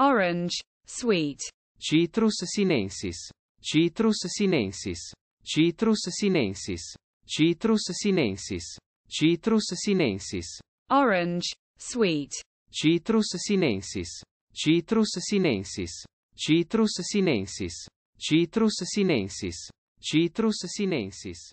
orange, sweet. Citrus sinensis. Citrus sinensis. Citrus sinensis. Citrus sinensis. Citrus sinensis. Orange, sweet. Citrus sinensis. Citrus sinensis. Citrus sinensis. Citrus sinensis. Citrus sinensis.